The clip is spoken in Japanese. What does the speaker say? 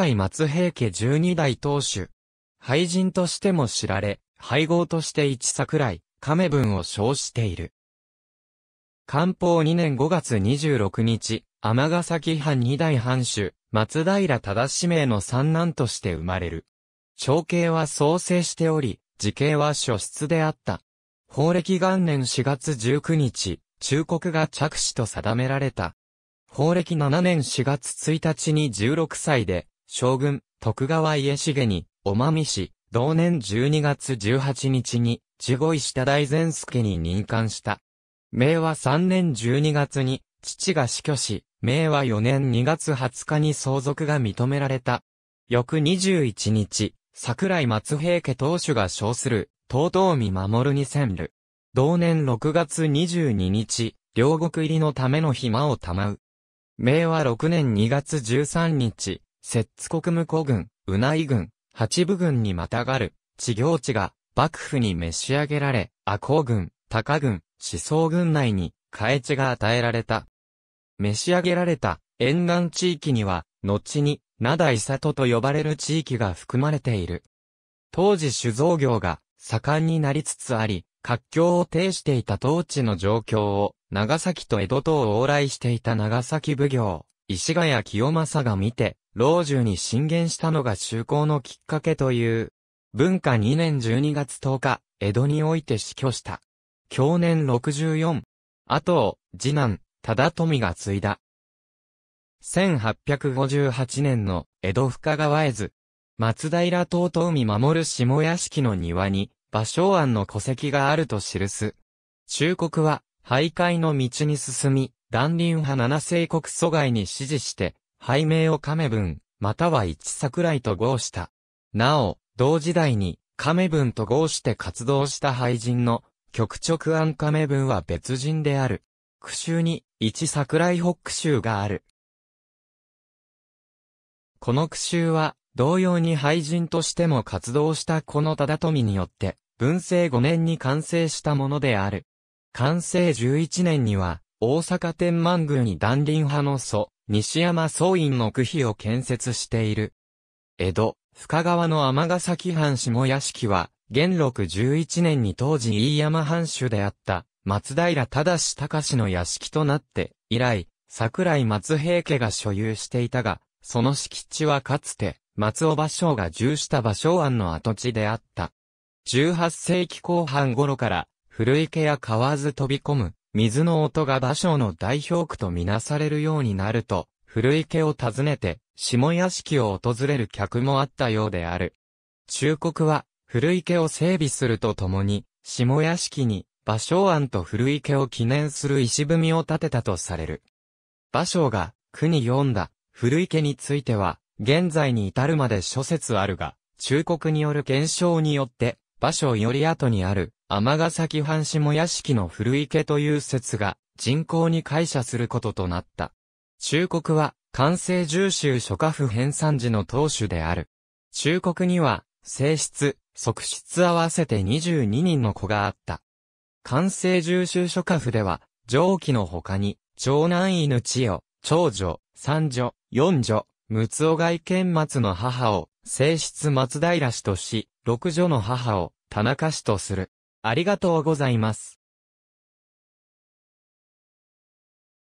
代松平家十二代当主。廃人としても知られ、配合として一桜井、亀文を称している。官報二年五月二十六日、尼崎藩二代藩主、松平忠氏名の三男として生まれる。長兄は創生しており、時兄は初出であった。法暦元年四月十九日、忠告が着手と定められた。法暦七年四月一日に十六歳で、将軍、徳川家重に、おまみし、同年12月18日に、地越下大善助に任官した。明和3年12月に、父が死去し、明和4年2月20日に相続が認められた。翌21日、桜井松平家当主が称する、東東見守るに潜る。同年6月22日、両国入りのための暇を賜う。明和6年2月13日、摂津国務古軍、宇内軍、八部軍にまたがる、地行地が、幕府に召し上げられ、阿公軍、高軍、思想軍内に、替地が与えられた。召し上げられた、沿岸地域には、後に、灘伊里と呼ばれる地域が含まれている。当時酒造業が盛んになりつつあり、活況を呈していた当地の状況を、長崎と江戸とを往来していた長崎奉行、石ヶ谷清正が見て、老中に進言したのが就航のきっかけという。文化2年12月10日、江戸において死去した。去年64。後を、次男、忠富が継いだ。1858年の江戸深川絵図。松平東と海守る下屋敷の庭に、芭蕉庵の戸籍があると記す。忠国は、徘徊の道に進み、断林派七聖国疎外に指示して、拝命を亀文、または一桜井と合した。なお、同時代に、亀文と合して活動した俳人の、曲直案亀文は別人である。苦集に、一桜井北集がある。この苦集は、同様に俳人としても活動したこの忠富によって、文政5年に完成したものである。完成11年には、大阪天満宮に断輪派の祖、西山総院の区碑を建設している。江戸、深川の尼崎藩下屋敷は、元禄11年に当時飯山藩主であった松平忠隆の屋敷となって、以来、桜井松平家が所有していたが、その敷地はかつて、松尾芭蕉が重した芭蕉庵の跡地であった。18世紀後半頃から、古池や川津飛び込む、水の音が場所の代表句とみなされるようになると、古池を訪ねて、下屋敷を訪れる客もあったようである。忠告は、古池を整備するとともに、下屋敷に、芭蕉庵と古池を記念する石踏みを建てたとされる。芭蕉が、句に読んだ、古池については、現在に至るまで諸説あるが、忠告による現象によって、芭蕉より後にある、ヶ崎藩下屋敷の古池という説が人口に解釈することとなった。忠国は、完成重州諸家府編参時の当主である。忠国には、性質、側室合わせて22人の子があった。完成重州諸家府では、上記の他に、長男犬千代、長女、三女、四女、六尾外見松の母を、正室松平氏とし、六女の母を、田中氏とする。ありがとうございます。